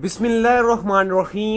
बिसमीम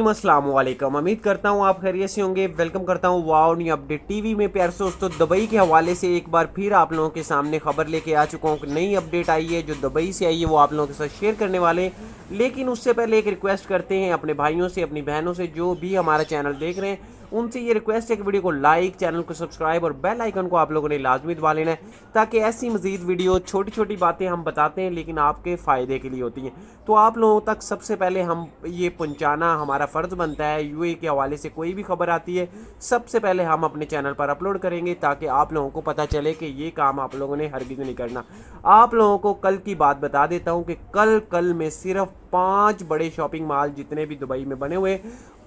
अल्लाम उम्मीद करता हूँ आप खैरियत से होंगे वेलकम करता हूँ वाओ न्यू अपडेट टीवी में प्यार दोस्तों दुबई के हवाले से एक बार फिर आप लोगों के सामने खबर लेके आ चुका हूँ कि नई अपडेट आई है जो दुबई से आई है वो आप लोगों के साथ शेयर करने वाले लेकिन उससे पहले एक रिक्वेस्ट करते हैं अपने भाइयों से अपनी बहनों से जो भी हमारा चैनल देख रहे हैं उनसे ये रिक्वेस्ट है कि वीडियो को लाइक चैनल को सब्सक्राइब और बेल आइकन को आप लोगों ने लाजमी दबा लेना है ताकि ऐसी मजीद वीडियो छोटी छोटी बातें हम बताते हैं लेकिन आपके फ़ायदे के लिए होती हैं तो आप लोगों तक सबसे पहले हम ये पहुँचाना हमारा फ़र्ज़ बनता है यू के हवाले से कोई भी खबर आती है सबसे पहले हम अपने चैनल पर अपलोड करेंगे ताकि आप लोगों को पता चले कि ये काम आप लोगों ने हरगिज़ नहीं करना आप लोगों को कल की बात बता देता हूँ कि कल कल में सिर्फ पांच बड़े शॉपिंग मॉल जितने भी दुबई में बने हुए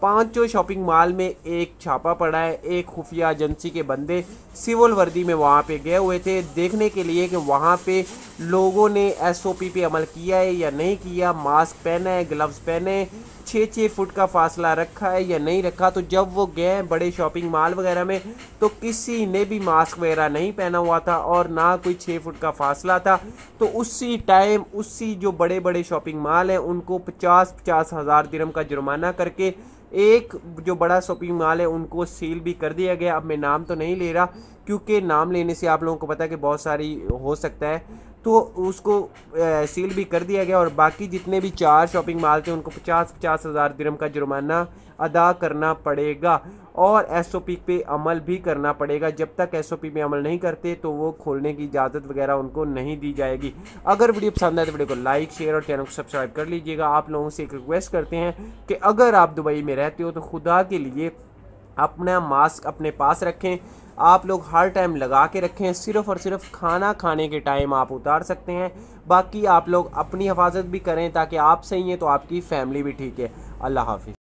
पांचों शॉपिंग मॉल में एक छापा पड़ा है एक खुफिया एजेंसी के बंदे सिविल वर्दी में वहाँ पे गए हुए थे देखने के लिए कि वहाँ पे लोगों ने एसओपी पे अमल किया है या नहीं किया मास्क पहना है ग्लव्स पहने छः छः फुट का फासला रखा है या नहीं रखा तो जब वो गए बड़े शॉपिंग मॉल वगैरह में तो किसी ने भी मास्क वगैरह नहीं पहना हुआ था और ना कोई छः फुट का फासला था तो उसी टाइम उसी जो बड़े बड़े शॉपिंग मॉल हैं उनको पचास पचास हज़ार दिरम का जुर्माना करके एक जो बड़ा शॉपिंग मॉल है उनको सील भी कर दिया गया अब मैं नाम तो नहीं ले रहा क्योंकि नाम लेने से आप लोगों को पता है कि बहुत सारी हो सकता है तो उसको सील भी कर दिया गया और बाकी जितने भी चार शॉपिंग मॉल थे उनको पचास पचास हज़ार दिरम का जुर्माना अदा करना पड़ेगा और एस ओ पी पे अमल भी करना पड़ेगा जब तक एस ओ पी पे अमल नहीं करते तो वो खोलने की इजाज़त वगैरह उनको नहीं दी जाएगी अगर वीडियो पसंद आए तो वीडियो को लाइक शेयर और चैनल को सब्सक्राइब कर लीजिएगा आप लोगों से एक रिक्वेस्ट करते हैं कि अगर आप दुबई में रहते हो तो खुदा के लिए अपना मास्क अपने पास रखें आप लोग हर टाइम लगा के रखें सिर्फ और सिर्फ खाना खाने के टाइम आप उतार सकते हैं बाकी आप लोग अपनी हिफाजत भी करें ताकि आप सही हैं तो आपकी फ़ैमिली भी ठीक है अल्लाह हाफिज़